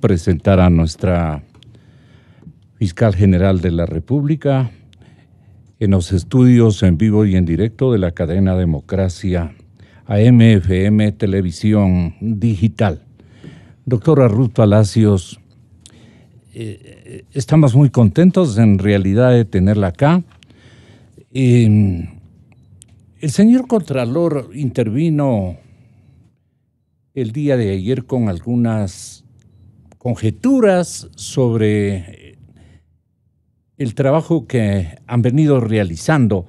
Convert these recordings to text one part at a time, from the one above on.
presentar a nuestra fiscal general de la República en los estudios en vivo y en directo de la cadena Democracia AMFM Televisión Digital. Doctora Ruth Palacios, eh, estamos muy contentos en realidad de tenerla acá. Em, el señor Contralor intervino el día de ayer con algunas conjeturas sobre el trabajo que han venido realizando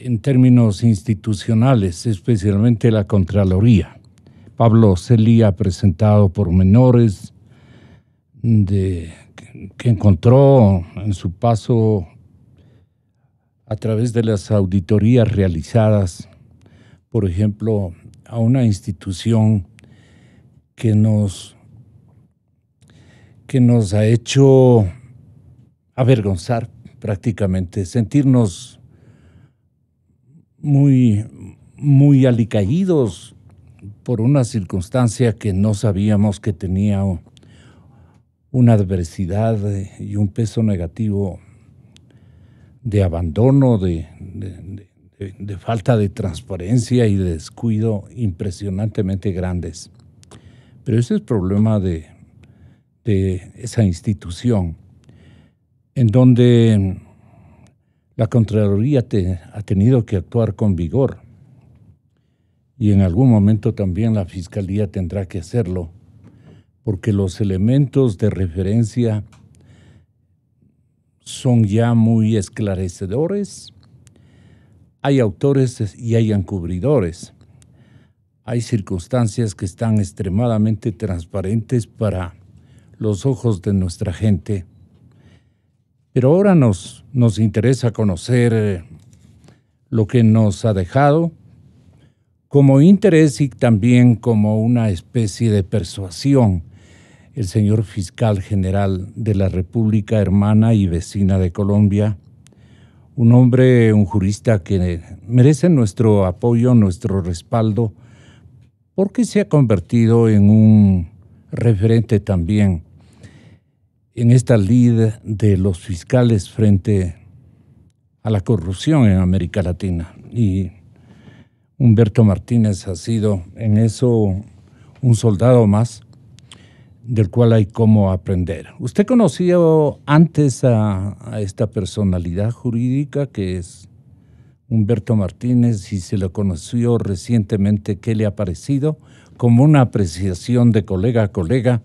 en términos institucionales, especialmente la Contraloría. Pablo Celia ha presentado pormenores de, que encontró en su paso a través de las auditorías realizadas, por ejemplo, a una institución que nos que nos ha hecho avergonzar prácticamente, sentirnos muy, muy alicaídos por una circunstancia que no sabíamos que tenía una adversidad y un peso negativo de abandono, de, falta de transparencia y de descuido impresionantemente grandes. Pero ese es problema de de esa institución, en donde la Contraloría ha tenido que actuar con vigor y en algún momento también la Fiscalía tendrá que hacerlo, porque los elementos de referencia son ya muy esclarecedores. Hay autores y hay encubridores. Hay circunstancias que están extremadamente transparentes para los ojos de nuestra gente. Pero ahora nos, nos interesa conocer eh, lo que nos ha dejado como interés y también como una especie de persuasión el señor fiscal general de la República Hermana y Vecina de Colombia, un hombre, un jurista que merece nuestro apoyo, nuestro respaldo, porque se ha convertido en un referente también en esta lid de los fiscales frente a la corrupción en América Latina. Y Humberto Martínez ha sido en eso un soldado más del cual hay cómo aprender. ¿Usted conoció antes a, esta personalidad jurídica que es Humberto Martínez y se lo conoció recientemente? ¿Qué le ha parecido? Como una apreciación de colega a colega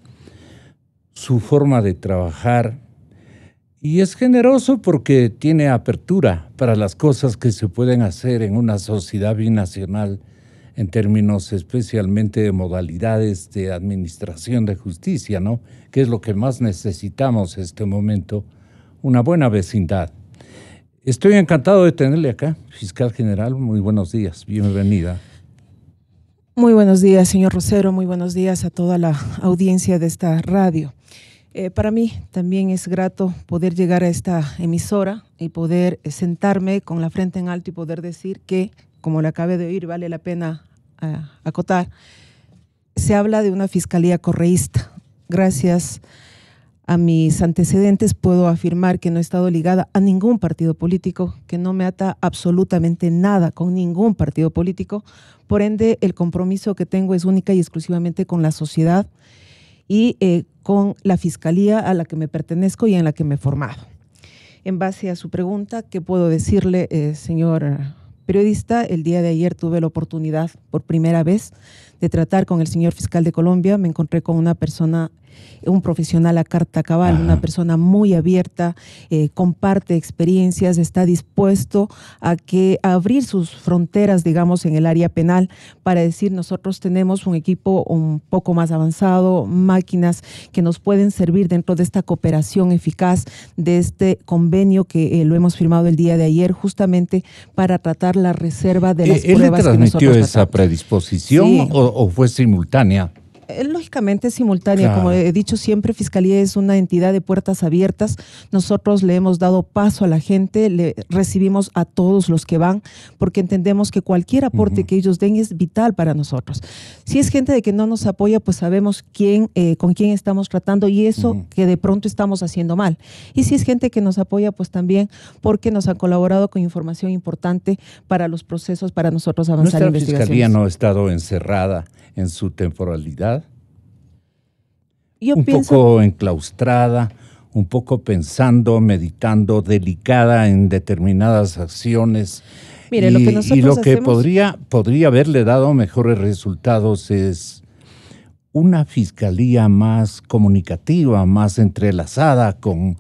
su forma de trabajar y es generoso porque tiene apertura para las cosas que se pueden hacer en una sociedad binacional en términos especialmente de modalidades de administración de justicia, ¿no? Que es lo que más necesitamos en este momento, una buena vecindad. Estoy encantado de tenerle acá, fiscal general, muy buenos días, bienvenida. Muy buenos días, señor Rosero, muy buenos días a toda la audiencia de esta radio. Eh, para mí también es grato poder llegar a esta emisora y poder eh, sentarme con la frente en alto y poder decir que, como lo acabé de oír, vale la pena ah, acotar, se habla de una fiscalía correísta. Gracias a mis antecedentes puedo afirmar que no he estado ligada a ningún partido político, que no me ata absolutamente nada con ningún partido político. Por ende, el compromiso que tengo es única y exclusivamente con la sociedad y eh, con la fiscalía a la que me pertenezco y en la que me he formado. En base a su pregunta, ¿qué puedo decirle, eh, señor periodista? El día de ayer tuve la oportunidad por primera vez de tratar con el señor fiscal de Colombia. Me encontré con una persona un profesional a carta cabal, una persona muy abierta, eh, comparte experiencias, está dispuesto a que abrir sus fronteras, digamos, en el área penal para decir nosotros tenemos un equipo un poco más avanzado, máquinas que nos pueden servir dentro de esta cooperación eficaz de este convenio que eh, lo hemos firmado el día de ayer justamente para tratar la reserva de eh, las pruebas. transmitió esa predisposición o fue simultánea? lógicamente simultánea. Como he dicho siempre, Fiscalía es una entidad de puertas abiertas. Nosotros le hemos dado paso a la gente, le recibimos a todos los que van, porque entendemos que cualquier aporte que ellos den es vital para nosotros. Si es gente de que no nos apoya, pues sabemos quién, eh, con quién estamos tratando y eso que de pronto estamos haciendo mal. Y si es gente que nos apoya, pues también porque nos ha colaborado con información importante para los procesos, para nosotros avanzar la en investigaciones. Fiscalía no ha estado encerrada en su temporalidad, un poco enclaustrada, un poco pensando, meditando, delicada en determinadas acciones. y lo que, podría, podría haberle dado mejores resultados es una fiscalía más comunicativa, más entrelazada, con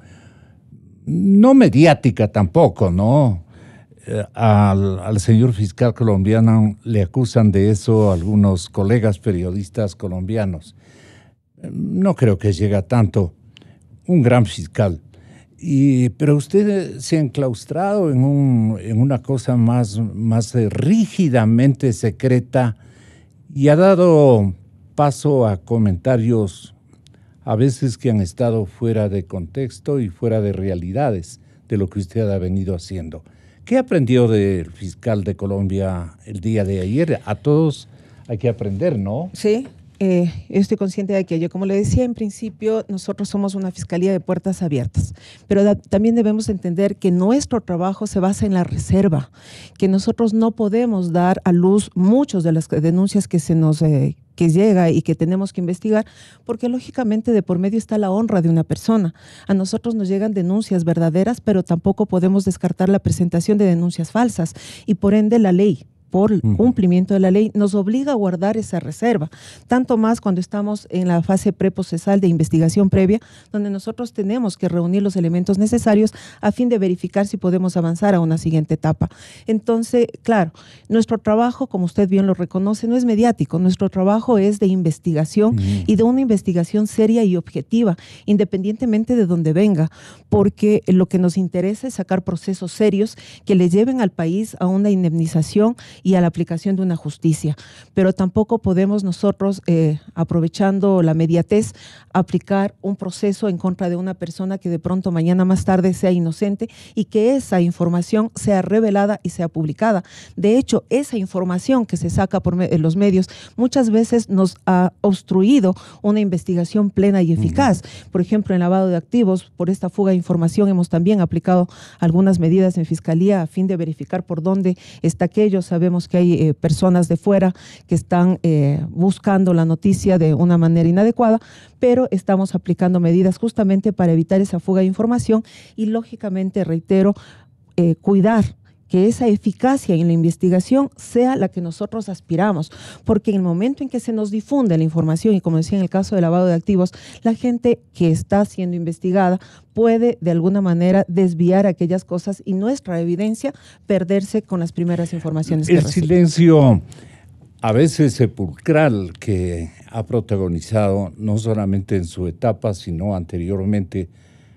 no mediática tampoco, ¿no? Eh, al, señor fiscal colombiano le acusan de eso algunos colegas periodistas colombianos. Mm, no creo que llegue a tanto. Un gran fiscal. pero usted se ha enclaustrado en, en una cosa más, más rígidamente secreta y ha dado paso a comentarios a veces que han estado fuera de contexto y fuera de realidades de lo que usted ha venido haciendo. ¿Qué aprendió del fiscal de Colombia el día de ayer? A todos hay que aprender, ¿no? Sí, eh, yo estoy consciente de aquello. Como le decía en principio, nosotros somos una fiscalía de puertas abiertas, pero también debemos entender que nuestro trabajo se basa en la reserva, que nosotros no podemos dar a luz muchos de las denuncias que se nos... Eh, que llega y que tenemos que investigar, porque lógicamente de por medio está la honra de una persona. A nosotros nos llegan denuncias verdaderas, pero tampoco podemos descartar la presentación de denuncias falsas y por ende la ley por cumplimiento de la ley, nos obliga a guardar esa reserva, tanto más cuando estamos en la fase preprocesal de investigación previa, donde nosotros tenemos que reunir los elementos necesarios a fin de verificar si podemos avanzar a una siguiente etapa. Entonces, claro, nuestro trabajo, como usted bien lo reconoce, no es mediático, nuestro trabajo es de investigación y de una investigación seria y objetiva, independientemente de donde venga, porque lo que nos interesa es sacar procesos serios que le lleven al país a una indemnización y a la aplicación de una justicia. Pero tampoco podemos nosotros, eh, aprovechando la mediatez, aplicar un proceso en contra de una persona que de pronto mañana más tarde sea inocente y que esa información sea revelada y sea publicada. De hecho, esa información que se saca por los medios muchas veces nos ha obstruido una investigación plena y eficaz. Por ejemplo, en lavado de activos, por esta fuga de información hemos también aplicado algunas medidas en fiscalía a fin de verificar por dónde está aquello. Sabemos que hay eh, personas de fuera que están eh, buscando la noticia de una manera inadecuada, pero estamos aplicando medidas justamente para evitar esa fuga de información y, lógicamente, reitero, eh, cuidar que esa eficacia en la investigación sea la que nosotros aspiramos, porque en el momento en que se nos difunde la información, y como decía en el caso del lavado de activos, la gente que está siendo investigada puede de alguna manera desviar aquellas cosas y nuestra evidencia perderse con las primeras informaciones. El silencio a veces sepulcral que ha protagonizado no solamente en su etapa, sino anteriormente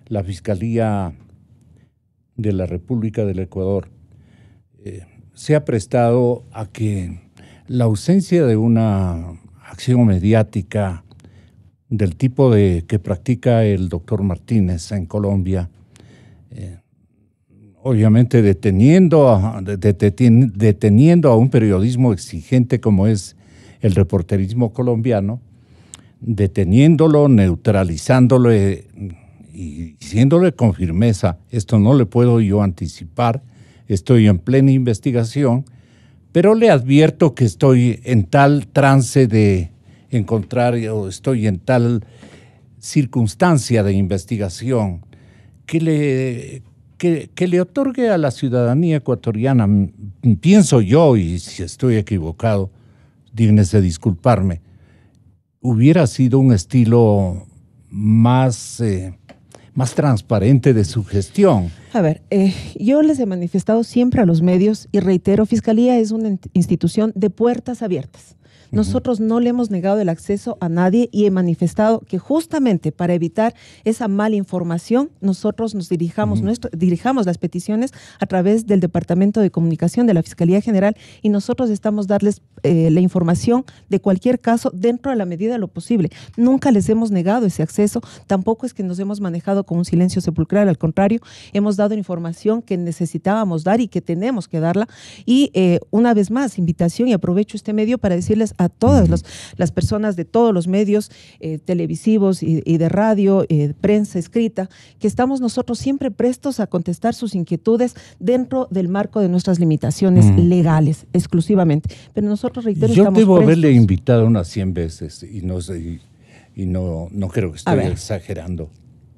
la Fiscalía de la República del Ecuador eh, se ha prestado a que la ausencia de una acción mediática del tipo de que practica el doctor Martínez en Colombia, eh, obviamente deteniendo a, deteniendo a un periodismo exigente como es el reporterismo colombiano, deteniéndolo, neutralizándolo y diciéndole con firmeza, esto no le puedo yo anticipar, estoy en plena investigación, pero le advierto que estoy en tal trance de encontrar, o estoy en tal circunstancia de investigación que le, le otorgue a la ciudadanía ecuatoriana, pienso yo, y si estoy equivocado, dígnese disculparme, hubiera sido un estilo más eh, más transparente de su gestión. A ver, eh, yo les he manifestado siempre a los medios y reitero, Fiscalía es una institución de puertas abiertas. Nosotros no le hemos negado el acceso a nadie y he manifestado que justamente para evitar esa mala información, nosotros nos dirijamos, las peticiones a través del Departamento de Comunicación de la Fiscalía General y nosotros estamos darles eh, la información de cualquier caso dentro de la medida de lo posible. Nunca les hemos negado ese acceso, tampoco es que nos hemos manejado con un silencio sepulcral, al contrario, hemos dado información que necesitábamos dar y que tenemos que darla. Y eh, una vez más, invitación y aprovecho este medio para decirles, a todas las personas de todos los medios eh, televisivos y, de radio, eh, prensa escrita, que estamos nosotros siempre prestos a contestar sus inquietudes dentro del marco de nuestras limitaciones legales, exclusivamente. Pero nosotros reitero, Yo estamos debo haberle invitado unas 100 veces y no y, no, no creo que esté exagerando.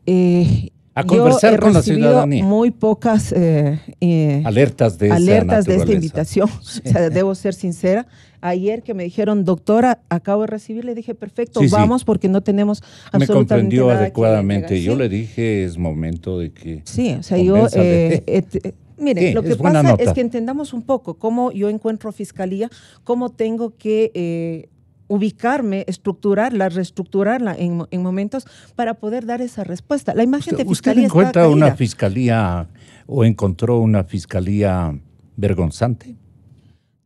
Eh, a conversar Yo con la ciudadanía. Muy pocas eh, eh, alertas de alertas de esta invitación. debo ser sincera. Ayer que me dijeron, doctora, acabo de recibir, le dije, perfecto, vamos porque no tenemos absolutamente Me comprendió adecuadamente. yo le dije, es momento de que. Sí, o sea, yo. Eh, mire, lo que pasa es que entendamos un poco cómo yo encuentro fiscalía, cómo tengo que ubicarme, estructurarla, reestructurarla en, momentos para poder dar esa respuesta. La imagen de fiscalía. ¿Usted encuentra una fiscalía o encontró una fiscalía vergonzante?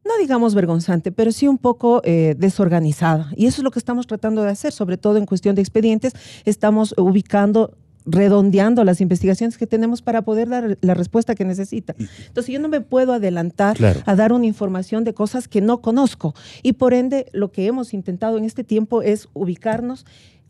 no digamos vergonzante, pero sí un poco eh, desorganizada. Y eso es lo que estamos tratando de hacer, sobre todo en cuestión de expedientes. Estamos ubicando redondeando las investigaciones que tenemos para poder dar la respuesta que necesita. Entonces yo no me puedo adelantar a dar una información de cosas que no conozco y por ende lo que hemos intentado en este tiempo es ubicarnos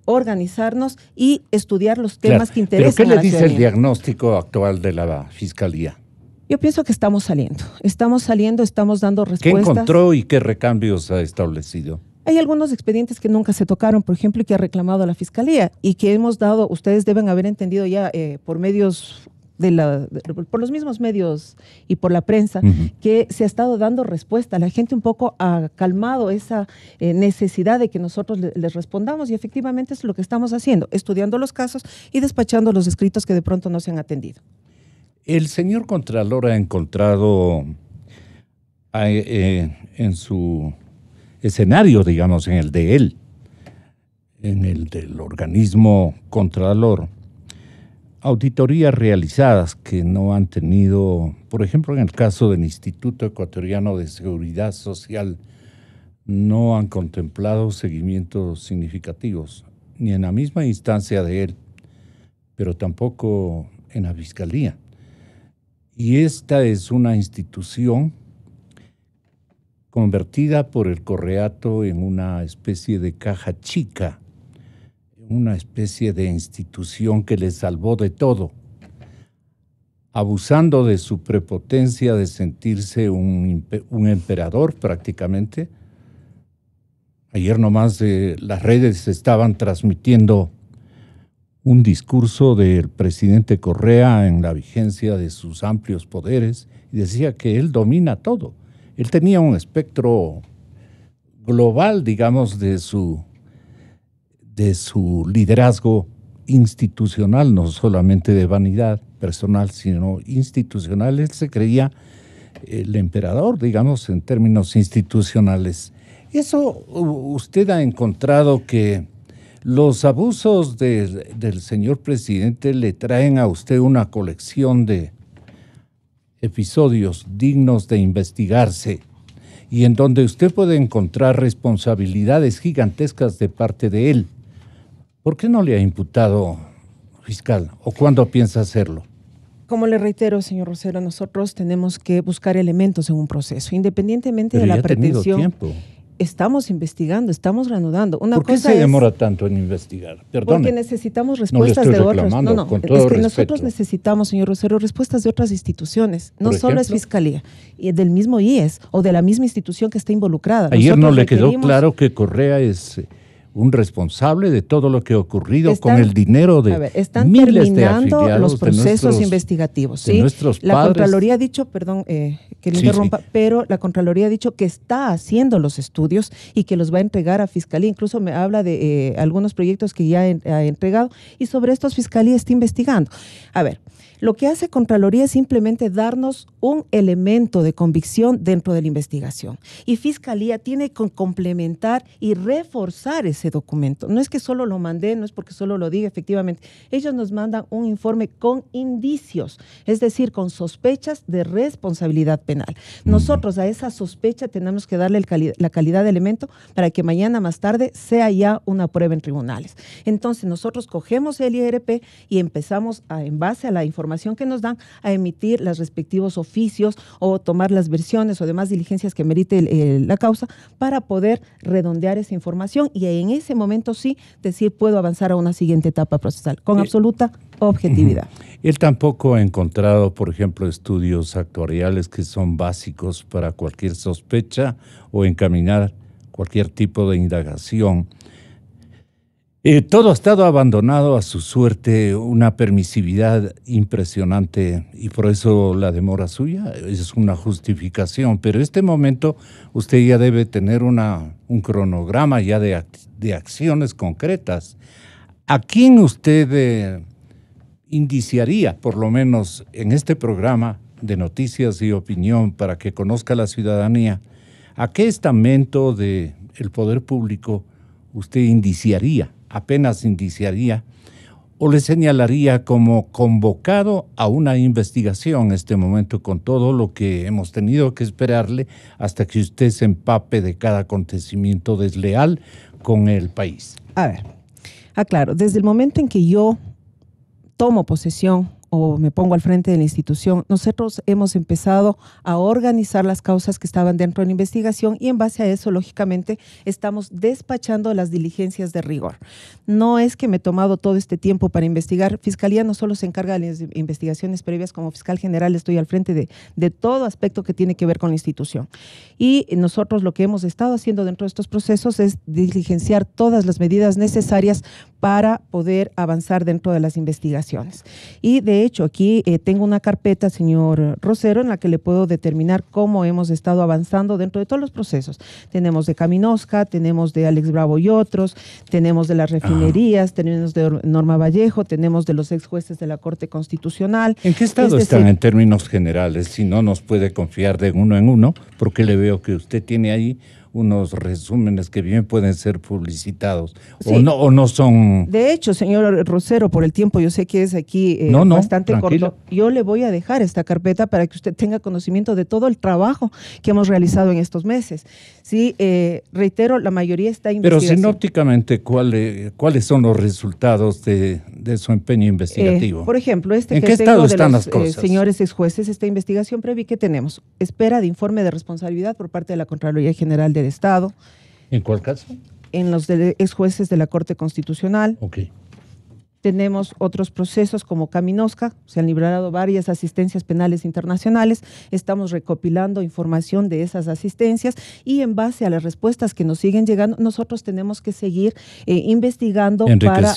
organizarnos y estudiar los temas que interesan. ¿Pero qué le dice el diagnóstico actual de la Fiscalía? Yo pienso que estamos saliendo, estamos saliendo, estamos dando respuestas. ¿Qué encontró y qué recambios ha establecido? Hay algunos expedientes que nunca se tocaron, por ejemplo, y que ha reclamado la Fiscalía y que hemos dado, ustedes deben haber entendido ya eh, por medios de la, por los mismos medios y por la prensa, que se ha estado dando respuesta. La gente un poco ha calmado esa eh, necesidad de que nosotros les respondamos y efectivamente es lo que estamos haciendo, estudiando los casos y despachando los escritos que de pronto no se han atendido. El señor Contralor ha encontrado eh, en su Escenario, digamos, en el de él, en el del organismo contralor, auditorías realizadas que no han tenido, por ejemplo, en el caso del Instituto Ecuatoriano de Seguridad Social, no han contemplado seguimientos significativos, ni en la misma instancia de él, pero tampoco en la Fiscalía. Y esta es una institución convertida por el correato en una especie de caja chica, una especie de institución que le salvó de todo, abusando de su prepotencia de sentirse un, emperador prácticamente. Ayer nomás eh, las redes estaban transmitiendo un discurso del presidente Correa en la vigencia de sus amplios poderes y decía que él domina todo. Él tenía un espectro global, digamos, de su, de su liderazgo institucional, no solamente de vanidad personal, sino institucional. Él se creía el emperador, digamos, en términos institucionales. Eso usted ha encontrado que los abusos del señor presidente le traen a usted una colección de, episodios dignos de investigarse y en donde usted puede encontrar responsabilidades gigantescas de parte de él. ¿Por qué no le ha imputado fiscal o cuándo piensa hacerlo? Como le reitero, señor Rosero, nosotros tenemos que buscar elementos en un proceso, independientemente de la pretensión estamos investigando, estamos reanudando. Una ¿Por qué se demora tanto en investigar? Porque necesitamos respuestas de otros. No, no, con todo es que respeto. nosotros necesitamos, señor Rosero, respuestas de otras instituciones. No solo es fiscalía, y del mismo IES o de la misma institución que está involucrada. Ayer no le quedó claro que Correa es eh, un responsable de todo lo que ha ocurrido con el dinero de están miles de los procesos investigativos. la Contraloría ha dicho, perdón eh, que pero la Contraloría ha dicho que está haciendo los estudios y que los va a entregar a Fiscalía. Incluso me habla de eh, algunos proyectos que ya ha entregado y sobre estos Fiscalía está investigando. A ver, lo que hace Contraloría es simplemente darnos un elemento de convicción dentro de la investigación. Y Fiscalía tiene que complementar y reforzar ese documento. No es que solo lo mandé, no es porque solo lo diga, efectivamente. Ellos nos mandan un informe con indicios, es decir, con sospechas de responsabilidad penal. Nosotros a esa sospecha tenemos que darle la calidad de elemento para que mañana más tarde sea ya una prueba en tribunales. Entonces nosotros cogemos el IRP y empezamos a, en base a la información que nos dan a emitir los respectivos oficios o tomar las versiones o demás diligencias que merite la causa para poder redondear esa información y en ese momento sí decir puedo avanzar a una siguiente etapa procesal con eh, absoluta objetividad. Él tampoco ha encontrado, por ejemplo, estudios actuariales que son básicos para cualquier sospecha o encaminar cualquier tipo de indagación eh, todo ha estado abandonado a su suerte, una permisividad impresionante y por eso la demora suya es una justificación, pero en este momento usted ya debe tener una, un cronograma ya de, acciones concretas. ¿A quién usted eh, indiciaría, por lo menos en este programa de noticias y opinión, para que conozca la ciudadanía, a qué estamento del poder público usted indiciaría? apenas indiciaría o le señalaría como convocado a una investigación en este momento con todo lo que hemos tenido que esperarle hasta que usted se empape de cada acontecimiento desleal con el país. A ver, aclaro, desde el momento en que yo tomo posesión me pongo al frente de la institución, nosotros hemos empezado a organizar las causas que estaban dentro de la investigación y en base a eso, lógicamente, estamos despachando las diligencias de rigor. No es que me he tomado todo este tiempo para investigar. Fiscalía no solo se encarga de las investigaciones previas, como fiscal general estoy al frente de, de todo aspecto que tiene que ver con la institución. Y nosotros lo que hemos estado haciendo dentro de estos procesos es diligenciar todas las medidas necesarias para poder avanzar dentro de las investigaciones. Y de hecho, aquí eh, tengo una carpeta, señor Rosero, en la que le puedo determinar cómo hemos estado avanzando dentro de todos los procesos. Tenemos de Caminosca, tenemos de Alex Bravo y otros, tenemos de las refinerías, tenemos de Norma Vallejo, tenemos de los ex jueces de la Corte Constitucional. ¿En qué estado están en términos generales? Si no nos puede confiar de uno en uno, porque le veo que usted tiene ahí unos resúmenes que bien pueden ser publicitados o, no, no son... De hecho, señor Rosero, por el tiempo, yo sé que es aquí eh, bastante corto. Yo le voy a dejar esta carpeta para que usted tenga conocimiento de todo el trabajo que hemos realizado en estos meses. Sí, eh, reitero, la mayoría está investigando. Pero sinópticamente, eh, ¿cuáles son los resultados de, su empeño investigativo? por ejemplo, este ¿En que qué estado de están los, las cosas? señores ex jueces, esta investigación previa que tenemos, espera de informe de responsabilidad por parte de la Contraloría General de Estado. ¿En cuál caso? En los de, ex jueces de la Corte Constitucional. Okay. Tenemos otros procesos como Caminosca, se han librado varias asistencias penales internacionales, estamos recopilando información de esas asistencias y en base a las respuestas que nos siguen llegando, nosotros tenemos que seguir eh, investigando para,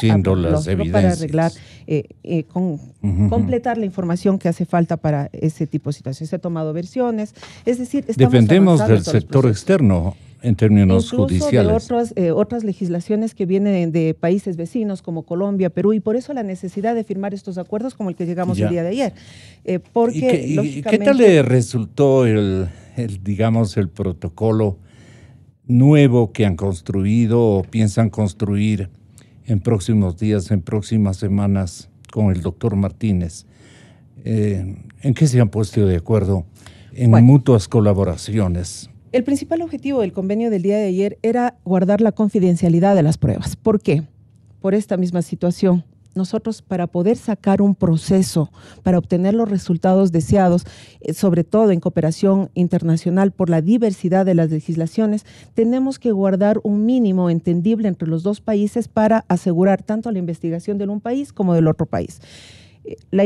arreglar, eh, eh, completar la información que hace falta para ese tipo de situaciones. Se ha tomado versiones, es decir, estamos dependemos del sector externo en términos incluso judiciales. De eh, otras legislaciones que vienen de países vecinos como Colombia, Perú, y por eso la necesidad de firmar estos acuerdos como el que llegamos el día de ayer. Eh, porque, ¿Y qué, tal le resultó el, digamos, el protocolo nuevo que han construido o piensan construir en próximos días, en próximas semanas con el doctor Martínez? Eh, ¿En qué se han puesto de acuerdo? en mutuas colaboraciones. El principal objetivo del convenio del día de ayer era guardar la confidencialidad de las pruebas. ¿Por qué? Por esta misma situación. Nosotros para poder sacar un proceso, para obtener los resultados deseados, eh, sobre todo en cooperación internacional por la diversidad de las legislaciones, tenemos que guardar un mínimo entendible entre los dos países para asegurar tanto la investigación de un país como del otro país. Eh, la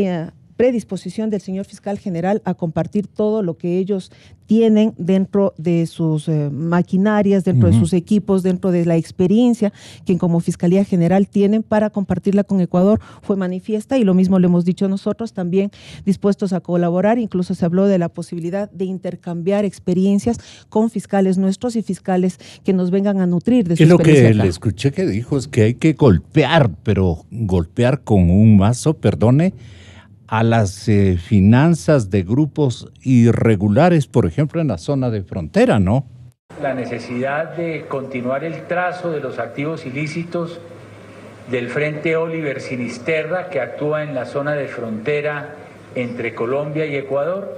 predisposición del señor fiscal general a compartir todo lo que ellos tienen dentro de sus eh, maquinarias, dentro de sus equipos, dentro de la experiencia que como Fiscalía General tienen para compartirla con Ecuador fue manifiesta y lo mismo le hemos dicho nosotros, también dispuestos a colaborar, incluso se habló de la posibilidad de intercambiar experiencias con fiscales nuestros y fiscales que nos vengan a nutrir de su Es lo que le escuché que dijo es que hay que golpear, pero golpear con un mazo, perdone, a las eh, finanzas de grupos irregulares, por ejemplo, en la zona de frontera, ¿no? La necesidad de continuar el trazo de los activos ilícitos del Frente Oliver Sinisterra, que actúa en la zona de frontera entre Colombia y Ecuador,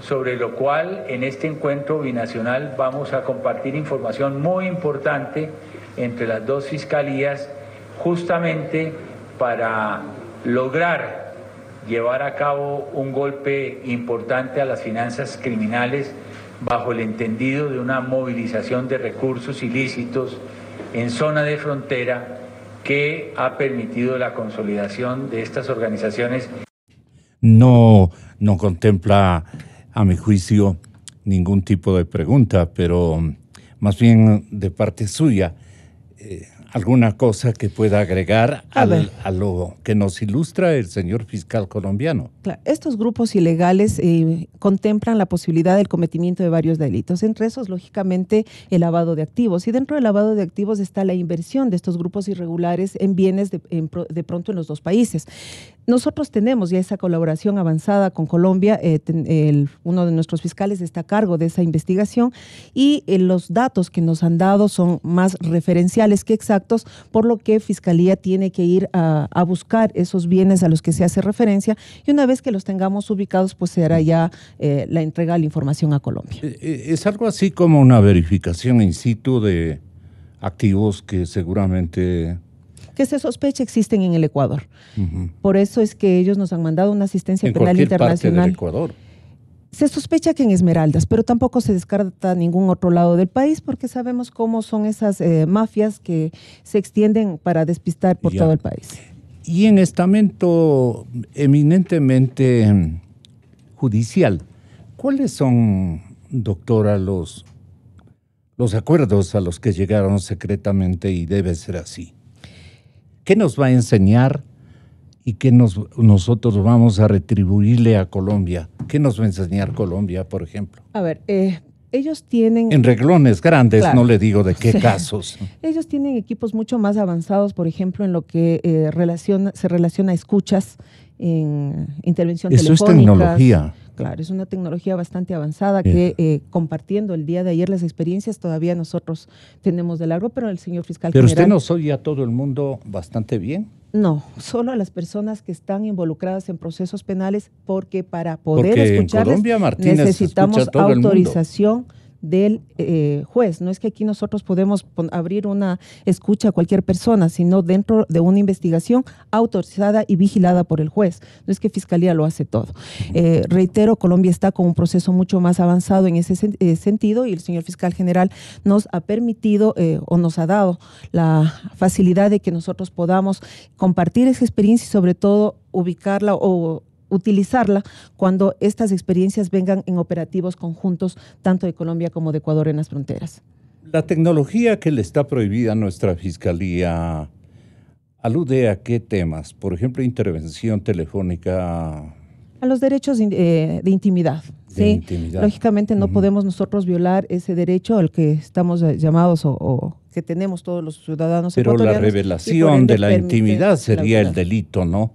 sobre lo cual en este encuentro binacional vamos a compartir información muy importante entre las dos fiscalías, justamente para lograr llevar a cabo un golpe importante a las finanzas criminales bajo el entendido de una movilización de recursos ilícitos en zona de frontera que ha permitido la consolidación de estas organizaciones. No, no contempla, a mi juicio, ningún tipo de pregunta, pero mm, más bien de parte suya. Eh, alguna cosa que pueda agregar a, lo que nos ilustra el señor fiscal colombiano. Estos grupos ilegales eh, contemplan la posibilidad del cometimiento de varios delitos, entre esos, lógicamente, el lavado de activos. Y dentro del lavado de activos está la inversión de estos grupos irregulares en bienes de pronto en los dos países nosotros tenemos ya esa colaboración avanzada con Colombia, eh, el, uno de nuestros fiscales está a cargo de esa investigación y eh, los datos que nos han dado son más referenciales que exactos, por lo que Fiscalía tiene que ir a, buscar esos bienes a los que se hace referencia y una vez que los tengamos ubicados, pues se hará ya eh, la entrega de la información a Colombia. Es algo así como una verificación in situ de activos que seguramente que se sospecha existen en el Ecuador. Por eso es que ellos nos han mandado una asistencia penal internacional. Ecuador. Se sospecha que en Esmeraldas, pero tampoco se descarta ningún otro lado del país porque sabemos cómo son esas eh, mafias que se extienden para despistar por todo el país. Y en estamento eminentemente mm, judicial, ¿cuáles son, doctora, los, los acuerdos a los que llegaron secretamente y debe ser así? ¿Qué nos va a enseñar y qué nos, nosotros vamos a retribuirle a Colombia? ¿Qué nos va a enseñar Colombia, por ejemplo? A ver, eh, ellos tienen... En reglones grandes, no le digo de qué casos. Ellos tienen equipos mucho más avanzados, por ejemplo, en lo que eh, relaciona, se relaciona a escuchas, en intervención telefónica. Eso es tecnología. Claro, es una tecnología bastante avanzada que eh, compartiendo el día de ayer las experiencias todavía nosotros tenemos de largo, pero el señor fiscal. Pero usted nos oye a todo el mundo bastante bien. No, solo a las personas que están involucradas en procesos penales, porque para poder escuchar necesitamos autorización del eh, juez. No es que aquí nosotros podemos abrir una escucha a cualquier persona, sino dentro de una investigación autorizada y vigilada por el juez. No es que Fiscalía lo hace todo. Eh, reitero, Colombia está con un proceso mucho más avanzado en ese eh, sentido y el señor fiscal general nos ha permitido o nos ha dado la facilidad de que nosotros podamos compartir esa experiencia y sobre todo ubicarla o utilizarla cuando estas experiencias vengan en operativos conjuntos tanto de Colombia como de Ecuador en las fronteras. La tecnología que le está prohibida a nuestra fiscalía alude a qué temas, por ejemplo, intervención telefónica. A los derechos eh, de, intimidad. Sí, lógicamente no podemos nosotros violar ese derecho al que estamos eh, llamados o, que tenemos todos los ciudadanos. Pero la revelación de la intimidad sería el delito, ¿no?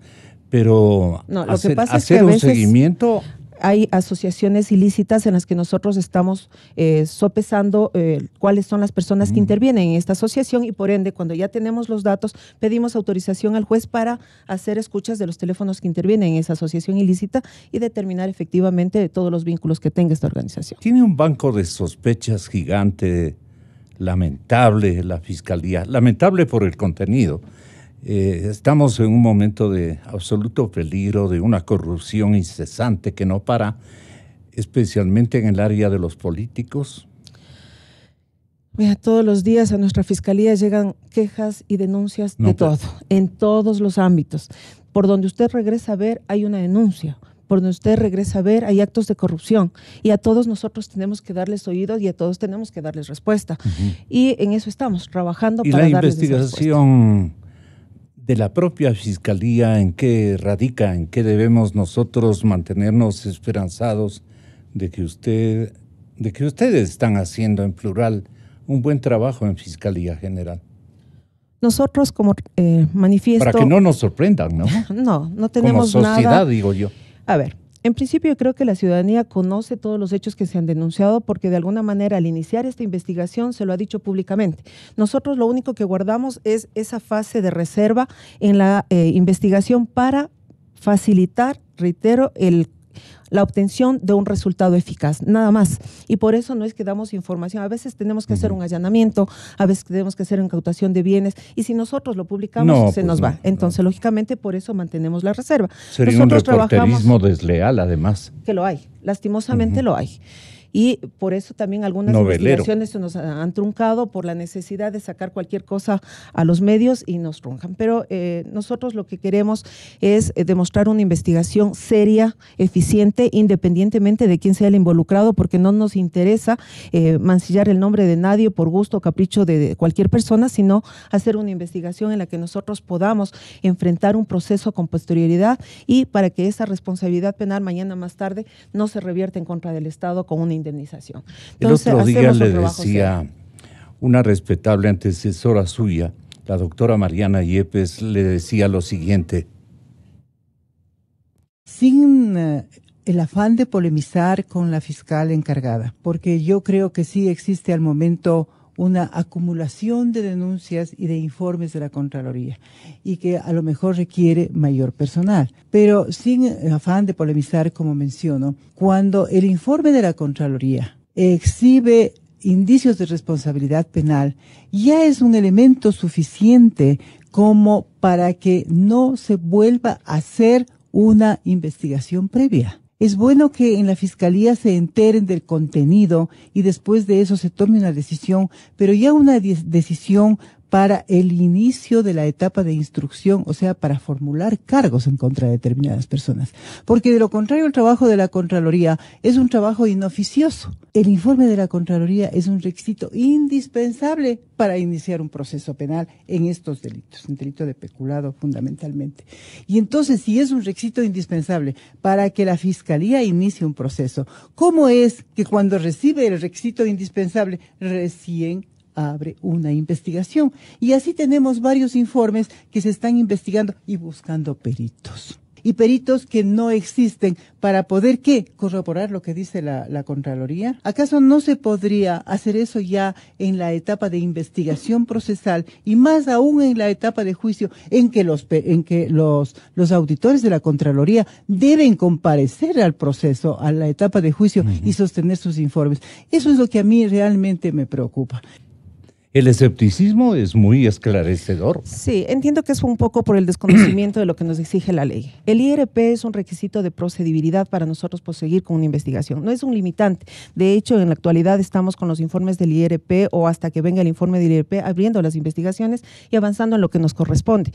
pero lo hacer, que pasa es que un seguimiento hay asociaciones ilícitas en las que nosotros estamos eh, sopesando eh, cuáles son las personas que mm. intervienen en esta asociación y por ende cuando ya tenemos los datos pedimos autorización al juez para hacer escuchas de los teléfonos que intervienen en esa asociación ilícita y determinar efectivamente todos los vínculos que tenga esta organización. Tiene un banco de sospechas gigante, lamentable la fiscalía, lamentable por el contenido, eh, estamos en un momento de absoluto peligro, de una corrupción incesante que no para, especialmente en el área de los políticos. todos los días a nuestra fiscalía llegan quejas y denuncias de todo, en todos los ámbitos. Por donde usted regresa a ver, hay una denuncia. Por donde usted regresa a ver, hay actos de corrupción. Y a todos nosotros tenemos que darles oídos y a todos tenemos que darles respuesta. Y en eso estamos, trabajando para la investigación de la propia Fiscalía, en qué radica, en qué debemos nosotros mantenernos esperanzados de que usted, de que ustedes están haciendo en plural un buen trabajo en Fiscalía General. Nosotros como eh, manifiesto... Para que no nos sorprendan, ¿no? no, no tenemos como sociedad, digo yo. A ver, en principio creo que la ciudadanía conoce todos los hechos que se han denunciado porque de alguna manera al iniciar esta investigación se lo ha dicho públicamente. Nosotros lo único que guardamos es esa fase de reserva en la eh, investigación para facilitar, reitero, el la obtención de un resultado eficaz, nada más. Y por eso no es que damos información. A veces tenemos que hacer un allanamiento, a veces tenemos que hacer incautación de bienes y si nosotros lo publicamos se pues nos va. Entonces, lógicamente, por eso mantenemos la reserva. Sería un reporterismo desleal, además. Que lo hay, lastimosamente lo hay y por eso también algunas investigaciones se nos han truncado por la necesidad de sacar cualquier cosa a los medios y nos truncan. Pero eh, nosotros lo que queremos es eh, demostrar una investigación seria, eficiente, independientemente de quién sea el involucrado, porque no nos interesa eh, mancillar el nombre de nadie por gusto o capricho de, cualquier persona, sino hacer una investigación en la que nosotros podamos enfrentar un proceso con posterioridad y para que esa responsabilidad penal mañana más tarde no se revierta en contra del Estado con una el otro día le decía una respetable antecesora suya, la doctora Mariana Yepes, le decía lo siguiente. Sin eh, el afán de polemizar con la fiscal encargada, porque yo creo que sí existe al momento una acumulación de denuncias y de informes de la Contraloría y que a lo mejor requiere mayor personal. Pero sin afán de polemizar, como menciono, cuando el informe de la Contraloría exhibe indicios de responsabilidad penal, ya es un elemento suficiente como para que no se vuelva a hacer una investigación previa. Es bueno que en la Fiscalía se enteren del contenido y después de eso se tome una decisión, pero ya una decisión para el inicio de la etapa de instrucción, o sea, para formular cargos en contra de determinadas personas. Porque de lo contrario, el trabajo de la Contraloría es un trabajo inoficioso. El informe de la Contraloría es un requisito indispensable para iniciar un proceso penal en estos delitos, un delito de peculado fundamentalmente. Y entonces, si es un requisito indispensable para que la Fiscalía inicie un proceso, ¿cómo es que cuando recibe el requisito indispensable recién abre una investigación. Y así tenemos varios informes que se están investigando y buscando peritos. Y peritos que no existen para poder, ¿qué? Corroborar lo que dice la, Contraloría. ¿Acaso no se podría hacer eso ya en la etapa de investigación procesal y más aún en la etapa de juicio en que los, en que los, los auditores de la Contraloría deben comparecer al proceso, a la etapa de juicio y sostener sus informes? Eso es lo que a mí realmente me preocupa. El escepticismo es muy esclarecedor. Sí, entiendo que es un poco por el desconocimiento de lo que nos exige la ley. El IRP es un requisito de procedibilidad para nosotros proseguir con una investigación. No es un limitante. De hecho, en la actualidad estamos con los informes del IRP o hasta que venga el informe del IRP abriendo las investigaciones y avanzando en lo que nos corresponde.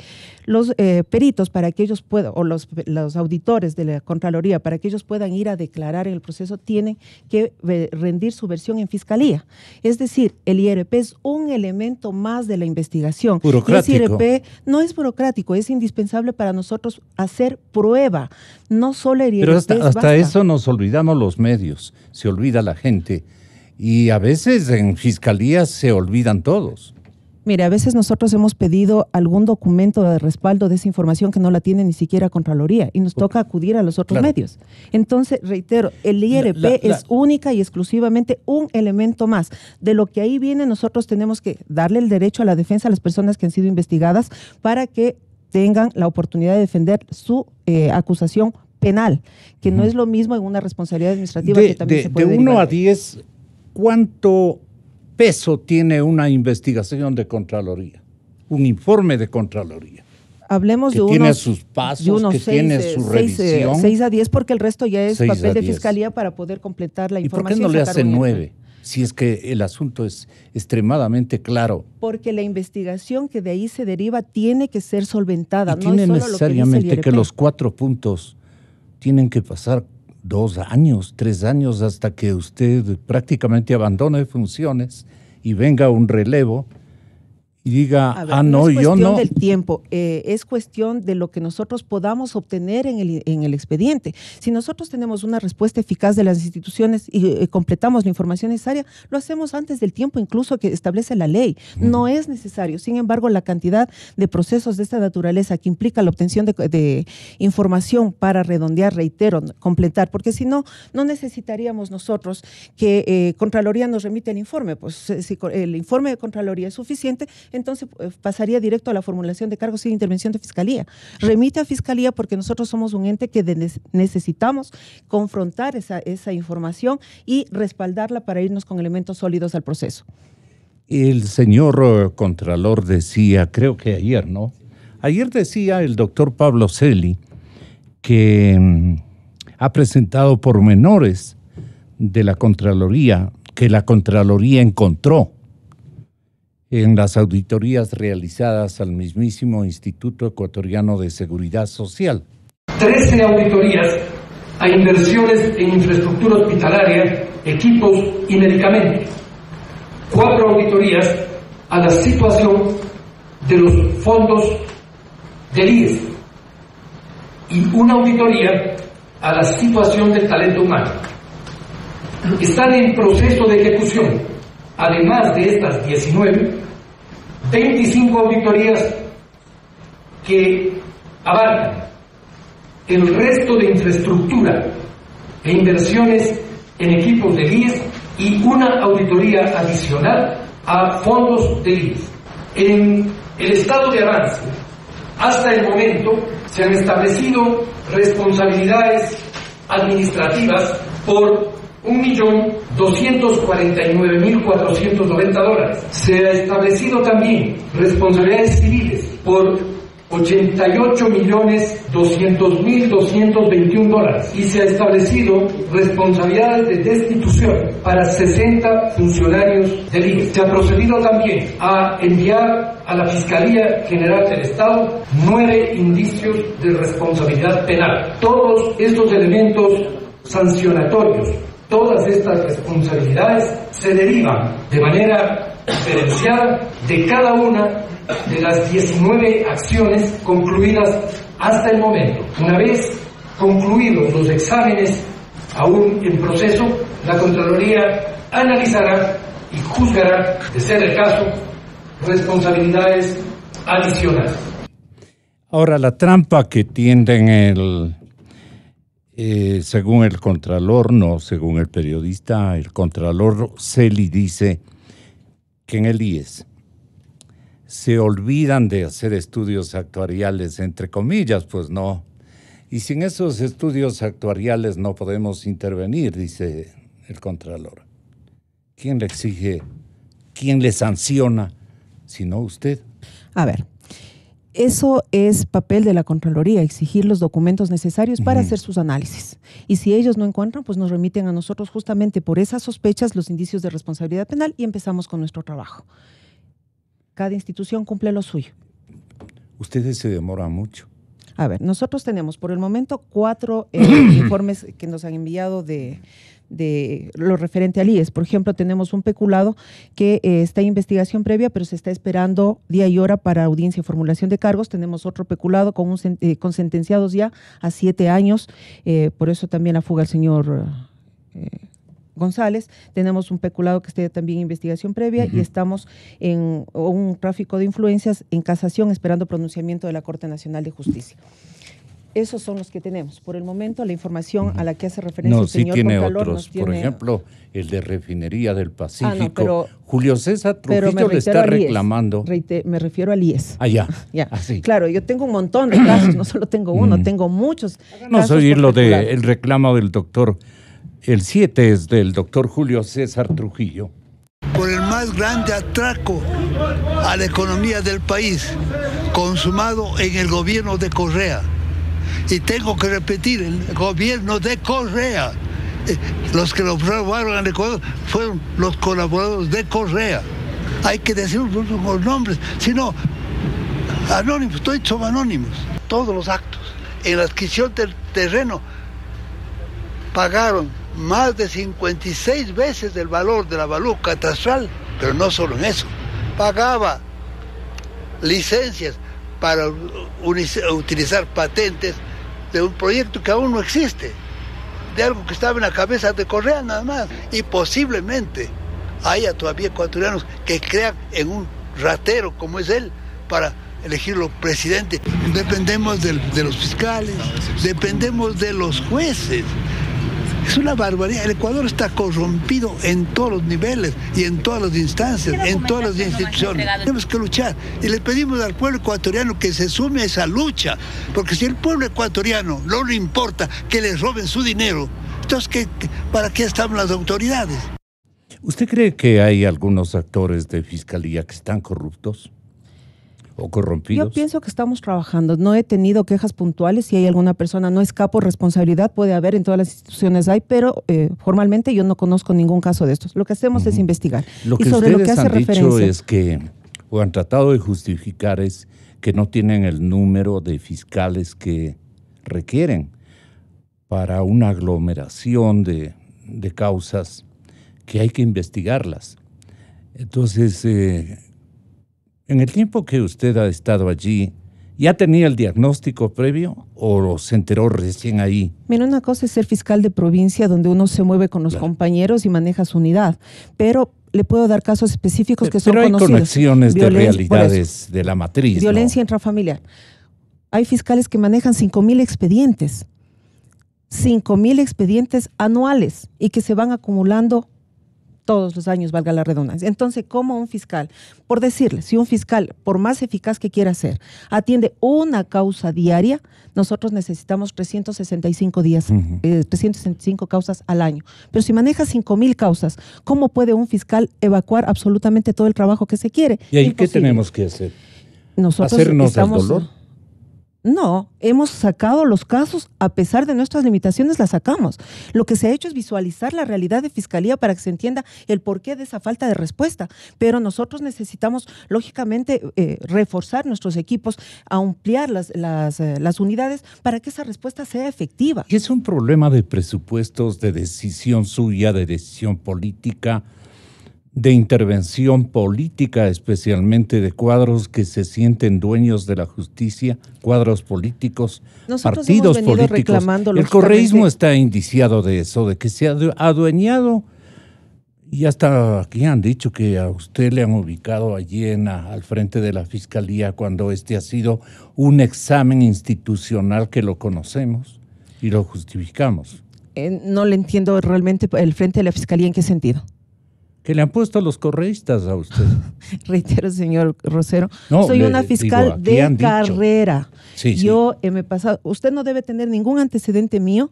Los eh, peritos para que ellos puedan, o los, los auditores de la Contraloría para que ellos puedan ir a declarar en el proceso, tienen que eh, rendir su versión en fiscalía. Es decir, el IRP es un elemento más de la investigación. Burocrático. no es burocrático, es indispensable para nosotros hacer prueba, no solo el Pero hasta, eso nos olvidamos los medios, se olvida la gente. Y a veces en fiscalías se olvidan todos. Mire, a veces nosotros hemos pedido algún documento de respaldo de esa información que no la tiene ni siquiera Contraloría y nos toca acudir a los otros medios. Entonces, reitero, el IRP es única y exclusivamente un elemento más. De lo que ahí viene, nosotros tenemos que darle el derecho a la defensa a las personas que han sido investigadas para que tengan la oportunidad de defender su eh, acusación penal, que no es lo mismo en una responsabilidad administrativa que también se puede De 1 a 10, ¿cuánto peso tiene una investigación de Contraloría, un informe de Contraloría? Hablemos que tiene sus pasos, que tiene su revisión. 6 a 10 porque el resto ya es papel de fiscalía para poder completar la información. ¿Y por qué no le hace 9? si es que el asunto es extremadamente claro. Porque la investigación que de ahí se deriva tiene que ser solventada. no tiene necesariamente que, que, los cuatro puntos tienen que pasar dos años, tres años, hasta que usted prácticamente abandone funciones y venga un relevo diga, ah, no, yo no. Es cuestión del tiempo, eh, es cuestión de lo que nosotros podamos obtener en el, en el, expediente. Si nosotros tenemos una respuesta eficaz de las instituciones y eh, completamos la información necesaria, lo hacemos antes del tiempo incluso que establece la ley. No es necesario. Sin embargo, la cantidad de procesos de esta naturaleza que implica la obtención de, información para redondear, reitero, completar, porque si no, no necesitaríamos nosotros que eh, Contraloría nos remite el informe. Pues si el informe de Contraloría es suficiente, entonces eh, pasaría directo a la formulación de cargos sin intervención de fiscalía. Remite a fiscalía porque nosotros somos un ente que necesitamos confrontar esa, información y respaldarla para irnos con elementos sólidos al proceso. El señor eh, Contralor decía, creo que ayer, ¿no? Ayer decía el doctor Pablo Celi que mm, ha presentado pormenores de la Contraloría que la Contraloría encontró en las auditorías realizadas al mismísimo Instituto Ecuatoriano de Seguridad Social. 13 auditorías a inversiones en infraestructura hospitalaria, equipos y medicamentos. Cuatro auditorías a la situación de los fondos del IES. Y una auditoría a la situación del talento humano. Están en proceso de ejecución además de estas 19, 25 auditorías que abarcan el resto de infraestructura e inversiones en equipos de guías y una auditoría adicional a fondos de IES. En el estado de avance, hasta el momento se han establecido responsabilidades administrativas por 1.249.490 dólares. Se ha establecido también responsabilidades civiles por 88.200.221 dólares y se ha establecido responsabilidades de destitución para 60 funcionarios del e. Se ha procedido también a enviar a la Fiscalía General del Estado nueve indicios de responsabilidad penal. Todos estos elementos sancionatorios Todas estas responsabilidades se derivan de manera diferencial de cada una de las 19 acciones concluidas hasta el momento. Una vez concluidos los exámenes, aún en proceso, la Contraloría analizará y juzgará, de ser el caso, responsabilidades adicionales. Ahora, la trampa que tienden el eh, según el Contralor, no, según el periodista, el Contralor Celi dice que en el IES se olvidan de hacer estudios actuariales, entre comillas, pues no. Y sin esos estudios actuariales no podemos intervenir, dice el Contralor. ¿Quién le exige, quién le sanciona, si no usted? A ver, eso es papel de la Contraloría, exigir los documentos necesarios para hacer sus análisis. Y si ellos no encuentran, pues nos remiten a nosotros justamente por esas sospechas los indicios de responsabilidad penal y empezamos con nuestro trabajo. Cada institución cumple lo suyo. Ustedes se demoran mucho. A ver, nosotros tenemos por el momento cuatro eh, informes que nos han enviado de, de lo referente al IES. Por ejemplo, tenemos un peculado que eh, está en investigación previa, pero se está esperando día y hora para audiencia y formulación de cargos. Tenemos otro peculado con, un, eh, con sentenciados ya a siete años, eh, por eso también la fuga al señor. González, tenemos un peculado que está también en investigación previa y estamos en un tráfico de influencias en casación esperando pronunciamiento de la Corte Nacional de Justicia. Esos son los que tenemos. Por el momento, la información a la que hace referencia el señor sí tiene otros. Por ejemplo, el de refinería del ah, Pacífico. Julio César Trujillo está reclamando. me refiero al IES. Allá. Ah, ya. Ah, claro, yo tengo un montón de casos, no solo tengo uno, mm. tengo muchos. No soy lo de reclamo del doctor. El 7 es del doctor Julio César Trujillo. Por el más grande atraco a la economía del país, consumado en el gobierno de Correa y tengo que repetir, el gobierno de Correa, eh, los que lo aprobaron en Ecuador fueron los colaboradores de Correa. Hay que decir los nombres, sino anónimos, todos anónimos. Todos los actos en la adquisición del terreno pagaron más de 56 veces el valor de la valor catastral, pero no solo en eso. Pagaba licencias para utilizar patentes, de un proyecto que aún no existe, de algo que estaba en la cabeza de Correa nada más. Y posiblemente haya todavía ecuatorianos que crean en un ratero como es él para elegirlo presidente. Dependemos de los fiscales, dependemos de los jueces, es una barbaridad. El Ecuador está corrompido en todos los niveles y en todas las instancias, en todas las instituciones. Tenemos que luchar y le pedimos al pueblo ecuatoriano que se sume a esa lucha, porque si el pueblo ecuatoriano no le importa que les roben su dinero, entonces ¿qué, ¿para qué están las autoridades? ¿Usted cree que hay algunos actores de fiscalía que están corruptos? o Yo pienso que estamos trabajando. No he tenido quejas puntuales. Si hay alguna persona, no escapo responsabilidad, puede haber en todas las instituciones hay, pero eh, formalmente yo no conozco ningún caso de estos. Lo que hacemos es investigar. Lo que lo que han dicho es que, o han tratado de justificar, es que no tienen el número de fiscales que requieren para una aglomeración de, causas que hay que investigarlas. Entonces, eh, en el tiempo que usted ha estado allí, ¿ya tenía el diagnóstico previo o se enteró recién ahí? Mira, una cosa es ser fiscal de provincia donde uno se mueve con los compañeros y maneja su unidad, pero le puedo dar casos específicos que pero son hay conexiones de realidades de la matriz. Violencia intrafamiliar. Hay fiscales que manejan 5.000 expedientes, 5.000 expedientes anuales y que se van acumulando todos los años, valga la redundancia. Entonces, ¿cómo un fiscal? Por decirle, si un fiscal, por más eficaz que quiera ser, atiende una causa diaria, nosotros necesitamos 365 días, 365 eh, causas al año. Pero si maneja 5.000 causas, ¿cómo puede un fiscal evacuar absolutamente todo el trabajo que se quiere? ¿Y ahí qué tenemos que hacer? Nosotros Hacernos estamos, dolor no, hemos sacado los casos a pesar de nuestras limitaciones, las sacamos. Lo que se ha hecho es visualizar la realidad de Fiscalía para que se entienda el porqué de esa falta de respuesta. Pero nosotros necesitamos, lógicamente, eh, reforzar nuestros equipos, ampliar las, eh, las unidades para que esa respuesta sea efectiva. ¿Es un problema de presupuestos, de decisión suya, de decisión política? de intervención política, especialmente de cuadros que se sienten dueños de la justicia, cuadros políticos, partidos políticos. El correísmo está indiciado de eso, de que se ha adueñado, y hasta aquí han dicho que a usted le han ubicado allí en, al frente de la fiscalía cuando este ha sido un examen institucional que lo conocemos y lo justificamos. Eh, no le entiendo realmente el frente de la fiscalía en qué sentido que le han puesto los correístas a usted. Reitero, señor Rosero, soy una fiscal de carrera. Yo me he pasado, usted no debe tener ningún antecedente mío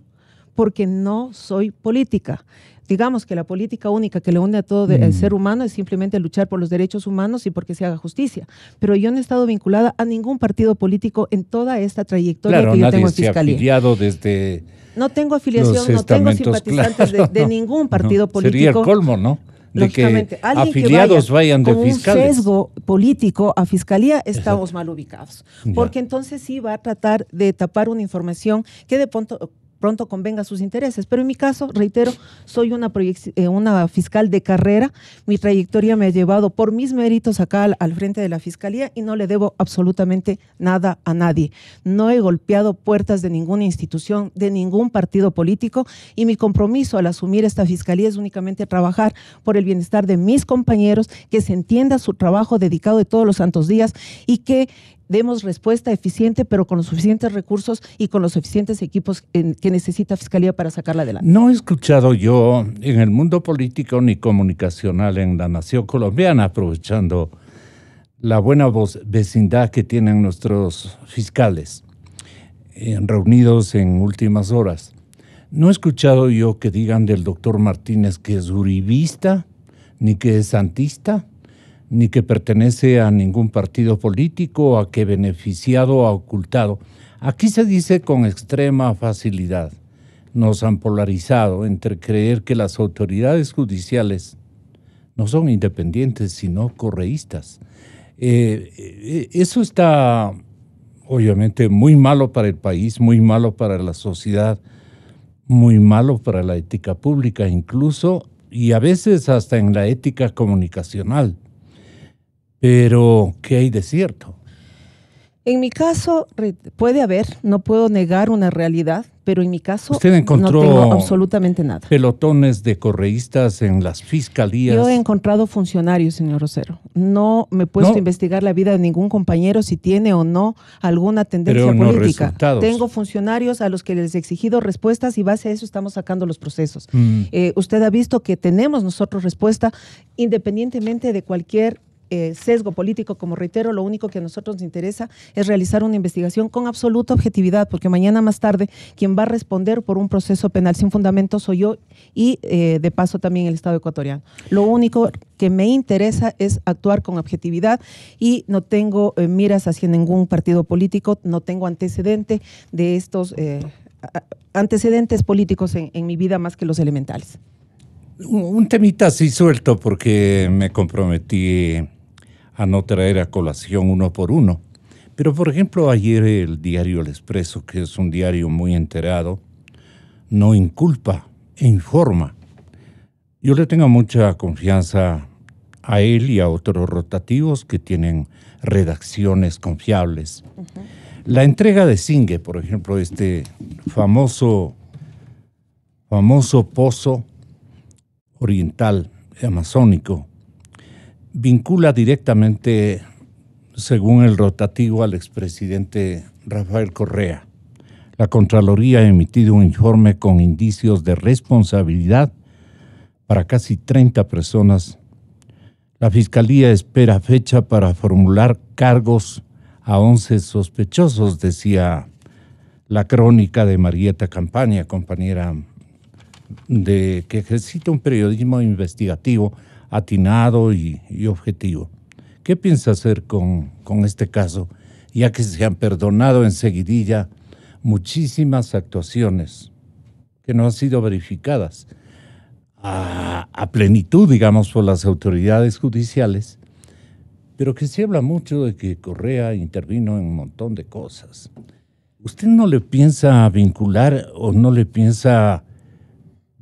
porque no soy política. Digamos que la política única que le une a todo el mm. ser humano es simplemente luchar por los derechos humanos y porque se haga justicia. Pero yo no he estado vinculada a ningún partido político en toda esta trayectoria que yo tengo en fiscalía. desde no tengo afiliación, no tengo simpatizantes de, ningún partido político. Sería el colmo, ¿no? de que afiliados vayan de con fiscales. un sesgo político a fiscalía, estamos mal ubicados. Porque entonces sí va a tratar de tapar una información que de pronto pronto convenga sus intereses. Pero en mi caso, reitero, soy eh, una, fiscal de carrera, mi trayectoria me ha llevado por mis méritos acá al frente de la fiscalía y no le debo absolutamente nada a nadie. No he golpeado puertas de ninguna institución, de ningún partido político y mi compromiso al asumir esta fiscalía es únicamente trabajar por el bienestar de mis compañeros, que se entienda su trabajo dedicado de todos los santos días y que demos respuesta eficiente, pero con los suficientes recursos y con los suficientes equipos que necesita Fiscalía para sacarla adelante. No he escuchado yo en el mundo político ni comunicacional en la nación colombiana, aprovechando la buena vecindad que tienen nuestros fiscales eh, reunidos en últimas horas. No he escuchado yo que digan del doctor Martínez que es uribista ni que es santista ni que pertenece a ningún partido político, a que beneficiado o ocultado. Aquí se dice con extrema facilidad. Nos han polarizado entre creer que las autoridades judiciales no son independientes, sino correístas. Eh, eh, eso está obviamente muy malo para el país, muy malo para la sociedad, muy malo para la ética pública incluso, y a veces hasta en la ética comunicacional. Pero, ¿qué hay de cierto? En mi caso, puede haber, no puedo negar una realidad, pero en mi caso no tengo absolutamente nada. Pelotones de correístas en las fiscalías. Yo he encontrado funcionarios, señor Rosero. No me he puesto a investigar la vida de ningún compañero si tiene o no alguna tendencia política. Tengo funcionarios a los que les he exigido respuestas y base a eso estamos sacando los procesos. Mm. Eh, usted ha visto que tenemos nosotros respuesta independientemente de cualquier eh, sesgo político, como reitero, lo único que a nosotros nos interesa es realizar una investigación con absoluta objetividad, porque mañana más tarde quien va a responder por un proceso penal sin fundamento soy yo y eh, de paso también el Estado ecuatoriano. Lo único que me interesa es actuar con objetividad y no tengo eh, miras hacia ningún partido político, no tengo antecedente de estos antecedentes políticos en, en mi vida más que los elementales un temita así suelto porque me comprometí a no traer a colación uno por uno. Pero por ejemplo, ayer el diario El Expreso, que es un diario muy enterado, no inculpa, informa. Yo le tengo mucha confianza a él y a otros rotativos que tienen redacciones confiables. La entrega de Singe, por ejemplo, este famoso, famoso pozo oriental amazónico, vincula directamente, según el rotativo, al expresidente Rafael Correa. La Contraloría ha emitido un informe con indicios de responsabilidad para casi 30 personas. La Fiscalía espera fecha para formular cargos a 11 sospechosos, decía la crónica de Marieta Campaña, compañera de que ejercita un periodismo investigativo atinado y, objetivo. ¿Qué piensa hacer con, este caso, ya que se han perdonado en muchísimas actuaciones que no han sido verificadas a, a plenitud, digamos, por las autoridades judiciales? pero que se habla mucho de que Correa intervino en un montón de cosas. ¿Usted no le piensa vincular o no le piensa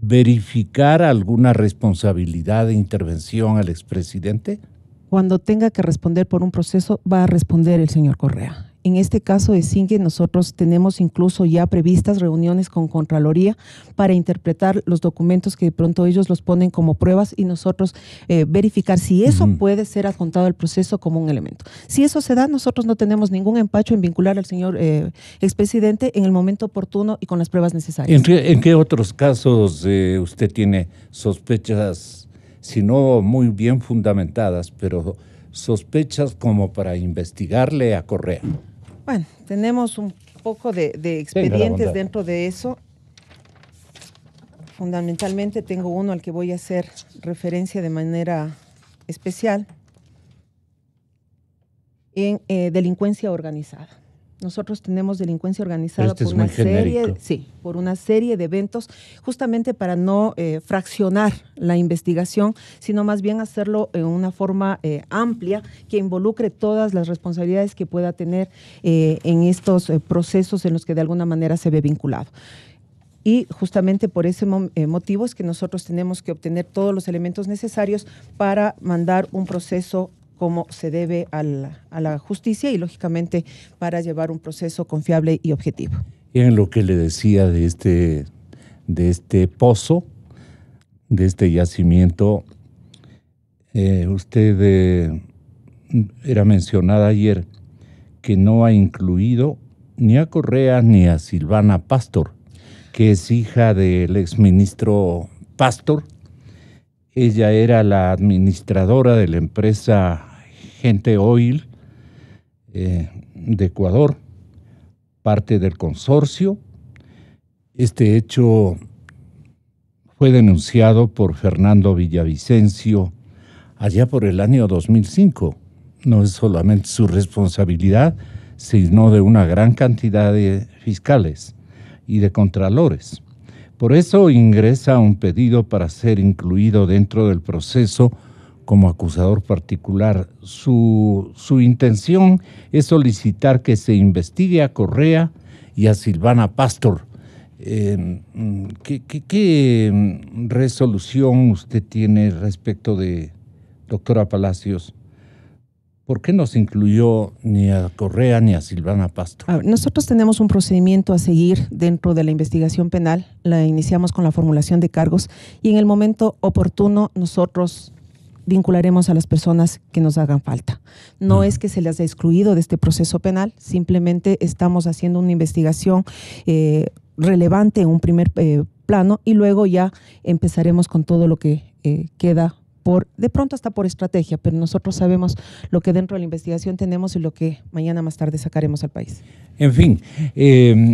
verificar alguna responsabilidad de intervención al expresidente? Cuando tenga que responder por un proceso, va a responder el señor Correa. En este caso de Singue, nosotros tenemos incluso ya previstas reuniones con Contraloría para interpretar los documentos que de pronto ellos los ponen como pruebas y nosotros eh, verificar si eso puede ser adjuntado al proceso como un elemento. Si eso se da, nosotros no tenemos ningún empacho en vincular al señor eh, expresidente en el momento oportuno y con las pruebas necesarias. ¿En qué, otros casos eh, usted tiene sospechas, si no muy bien fundamentadas, pero sospechas como para investigarle a Correa? Bueno, tenemos un poco de, expedientes dentro de eso. Fundamentalmente tengo uno al que voy a hacer referencia de manera especial en eh, delincuencia organizada. Nosotros tenemos delincuencia organizada este por una serie, sí, por una serie de eventos, justamente para no eh, fraccionar la investigación, sino más bien hacerlo en una forma eh, amplia que involucre todas las responsabilidades que pueda tener eh, en estos procesos en los que de alguna manera se ve vinculado. Y justamente por ese motivo es que nosotros tenemos que obtener todos los elementos necesarios para mandar un proceso como se debe a la, justicia y lógicamente para llevar un proceso confiable y objetivo. en lo que le decía de este, de este pozo, de este yacimiento, eh, usted eh, era mencionada ayer que no ha incluido ni a Correa ni a Silvana Pastor, que es hija del exministro Pastor. Ella era la administradora de la empresa Gente Oil eh, de Ecuador, parte del consorcio. Este hecho fue denunciado por Fernando Villavicencio allá por el año 2005. No es solamente su responsabilidad, sino de una gran cantidad de fiscales y de contralores. Por eso ingresa un pedido para ser incluido dentro del proceso como acusador particular. Su, intención es solicitar que se investigue a Correa y a Silvana Pastor. Eh, ¿qué, resolución usted tiene respecto de doctora Palacios? ¿Por qué no se incluyó ni a Correa ni a Silvana Pastor? Ah, nosotros tenemos un procedimiento a seguir dentro de la investigación penal. La iniciamos con la formulación de cargos y en el momento oportuno nosotros vincularemos a las personas que nos hagan falta. No es que se les haya excluido de este proceso penal, simplemente estamos haciendo una investigación eh, relevante en un primer eh, plano y luego ya empezaremos con todo lo que eh, queda por, de pronto hasta por estrategia, pero nosotros sabemos lo que dentro de la investigación tenemos y lo que mañana más tarde sacaremos al país. En fin,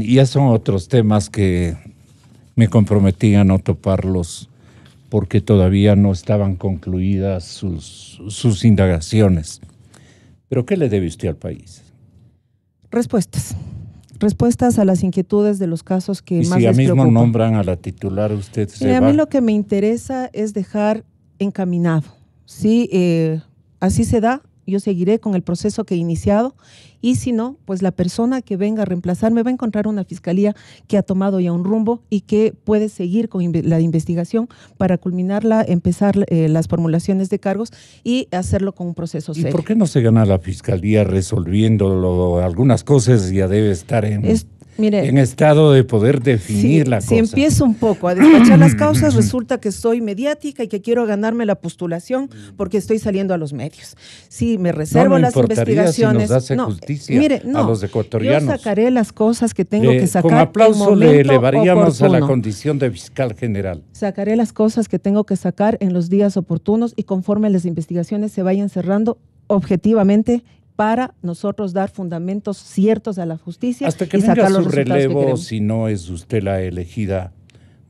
ya son otros temas que me comprometí a no toparlos porque todavía no estaban concluidas sus, indagaciones. ¿Pero qué le debe usted al país? Respuestas. Respuestas a las inquietudes de los casos que y más si ya mismo nombran a la titular, usted A mí lo que me interesa es dejar encaminado. Sí, eh, así se da, yo seguiré con el proceso que he iniciado y si no, pues la persona que venga a reemplazarme va a encontrar una fiscalía que ha tomado ya un rumbo y que puede seguir con la investigación para culminarla, empezar eh, las formulaciones de cargos y hacerlo con un proceso serio. ¿Y por qué no se gana la fiscalía resolviendo algunas cosas? Ya debe estar en en estado de poder definir la cosa. Si empiezo un poco a despachar las causas, resulta que soy mediática y que quiero ganarme la postulación mm. porque estoy saliendo a los medios. Si me reservo las investigaciones, nos justicia mire, no, a los ecuatorianos. Yo sacaré las cosas que tengo que sacar. Con aplauso le elevaríamos a la condición de fiscal general. Sacaré las cosas que tengo que sacar en los días oportunos y conforme las investigaciones se vayan cerrando objetivamente para nosotros dar fundamentos ciertos a la justicia. Hasta que y sacar los su relevo, si no es usted la elegida,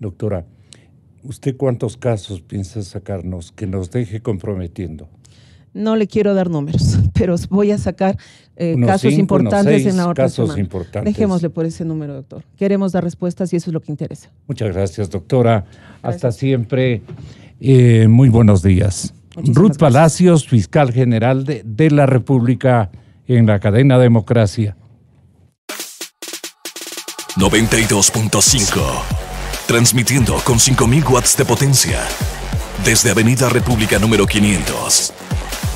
doctora, ¿usted cuántos casos piensa sacarnos que nos deje comprometiendo? No le quiero dar números, pero voy a sacar eh, casos importantes en la otra casos Importantes. Dejémosle por ese número, doctor. Queremos dar respuestas y eso es lo que interesa. Muchas gracias, doctora. Hasta siempre. Eh, muy buenos días. Ruth Palacios, fiscal general de, la República en la cadena Democracia. 92.5. Transmitiendo con 5.000 watts de potencia. Desde Avenida República número 500.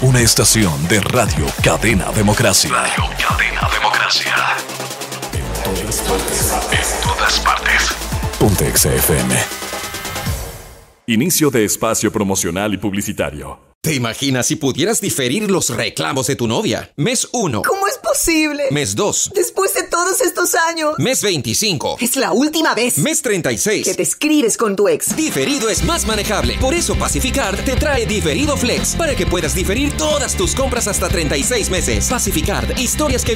Una estación de Radio Cadena Democracia. Radio Cadena Democracia. En todas partes. En todas partes. Ponte XFM. Inicio de espacio promocional y publicitario. ¿Te imaginas si pudieras diferir los reclamos de tu novia? Mes 1. ¿Cómo es posible? Mes 2. Después de todos estos años. Mes 25. Es la última vez. Mes 36. Que te escribes con tu ex. Diferido es más manejable. Por eso Pacificar te trae Diferido Flex para que puedas diferir todas tus compras hasta 36 meses. Pacificar, historias que